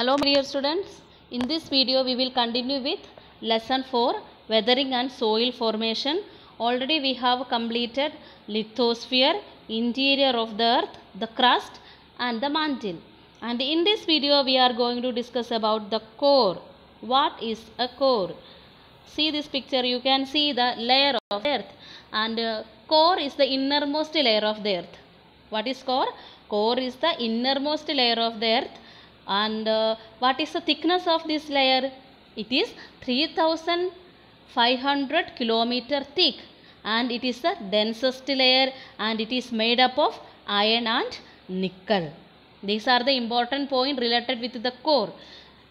Hello my dear students, in this video we will continue with lesson 4 weathering and soil formation. Already we have completed lithosphere, interior of the earth, the crust and the mantle. And in this video we are going to discuss about the core. What is a core? See this picture you can see the layer of the earth and uh, core is the innermost layer of the earth. What is core? Core is the innermost layer of the earth and uh, what is the thickness of this layer it is 3500 kilometer thick and it is the densest layer and it is made up of iron and nickel these are the important point related with the core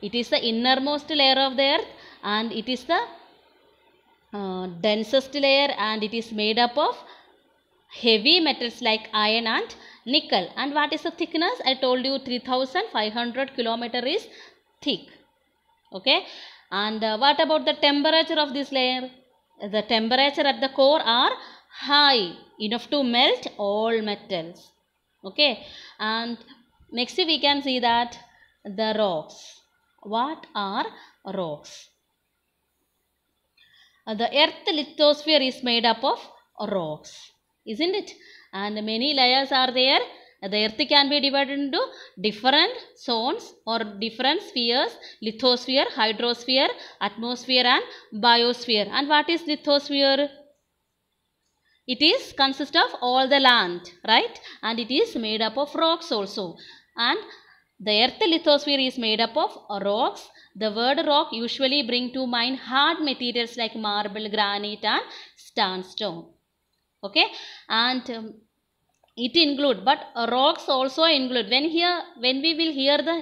it is the innermost layer of the earth and it is the uh, densest layer and it is made up of heavy metals like iron and nickel and what is the thickness i told you 3500 kilometer is thick okay and uh, what about the temperature of this layer the temperature at the core are high enough to melt all metals okay and next we can see that the rocks what are rocks uh, the earth lithosphere is made up of rocks isn't it and many layers are there the earth can be divided into different zones or different spheres lithosphere hydrosphere atmosphere and biosphere and what is lithosphere it is consist of all the land right and it is made up of rocks also and the earth lithosphere is made up of rocks. The word rock usually bring to mind hard materials like marble, granite and sandstone okay and um, it include but rocks also include when here when we will hear the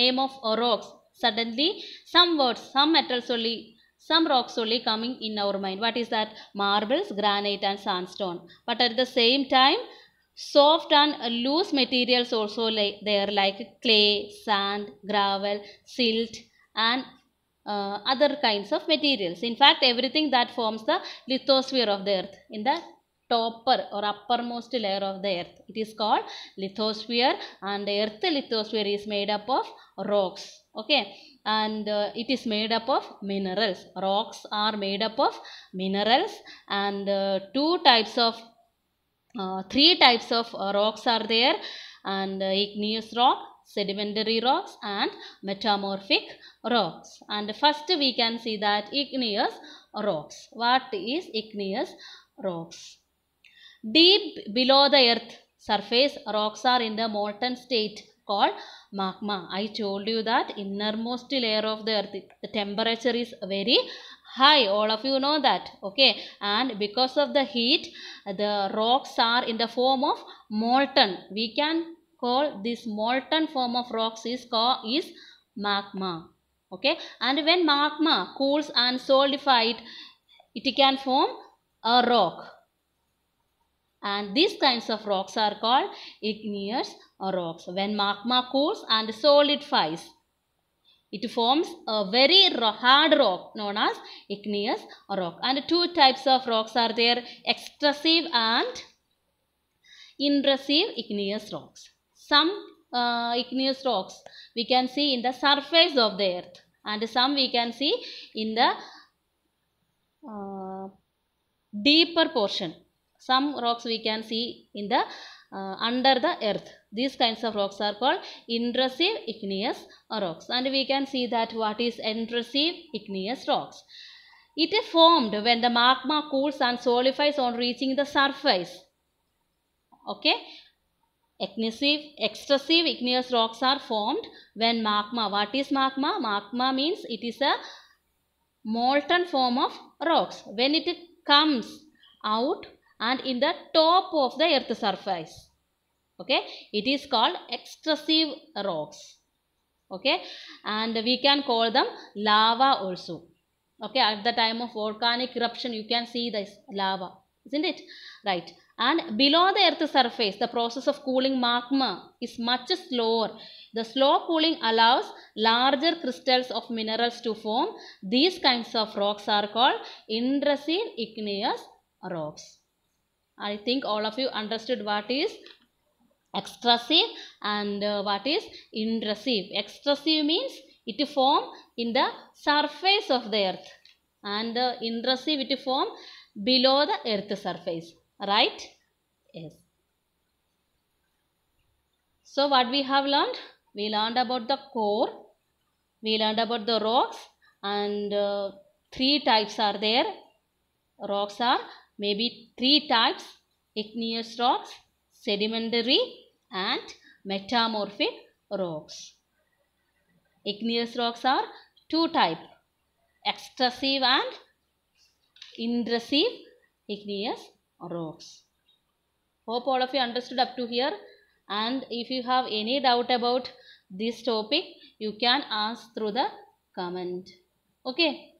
name of rocks suddenly some words some metals only some rocks only coming in our mind what is that marbles granite and sandstone but at the same time soft and loose materials also They there like clay sand gravel silt and uh, other kinds of materials in fact everything that forms the lithosphere of the earth in the topper or uppermost layer of the earth. It is called lithosphere and the earth lithosphere is made up of rocks. Okay and uh, it is made up of minerals. Rocks are made up of minerals and uh, two types of uh, three types of uh, rocks are there and uh, igneous rock, sedimentary rocks and metamorphic rocks. And first we can see that igneous rocks. What is igneous rocks? Deep below the earth surface, rocks are in the molten state called magma. I told you that innermost layer of the earth, the temperature is very high. All of you know that. Okay. And because of the heat, the rocks are in the form of molten. We can call this molten form of rocks is, called, is magma. Okay. And when magma cools and solidified, it can form a rock and these kinds of rocks are called igneous rocks. When magma cools and solidifies, it forms a very hard rock known as igneous rock. And two types of rocks are there, extrusive and intrusive igneous rocks. Some uh, igneous rocks we can see in the surface of the earth and some we can see in the uh, deeper portion some rocks we can see in the uh, under the earth. These kinds of rocks are called intrusive igneous rocks. And we can see that what is intrusive igneous rocks. It is formed when the magma cools and solidifies on reaching the surface. Okay. Ignissive, extrusive igneous rocks are formed when magma. What is magma? Magma means it is a molten form of rocks. When it comes out and in the top of the earth surface okay it is called extrusive rocks okay and we can call them lava also okay at the time of volcanic eruption you can see this lava isn't it right and below the earth surface the process of cooling magma is much slower the slow cooling allows larger crystals of minerals to form these kinds of rocks are called intrusive igneous rocks i think all of you understood what is expressive and uh, what is intrusive expressive means it form in the surface of the earth and the uh, intrusive it form below the earth surface right yes so what we have learned we learned about the core we learned about the rocks and uh, three types are there rocks are maybe three types igneous rocks, sedimentary and metamorphic rocks. Igneous rocks are two type extrusive and intrusive igneous rocks. Hope all of you understood up to here and if you have any doubt about this topic you can ask through the comment. Okay.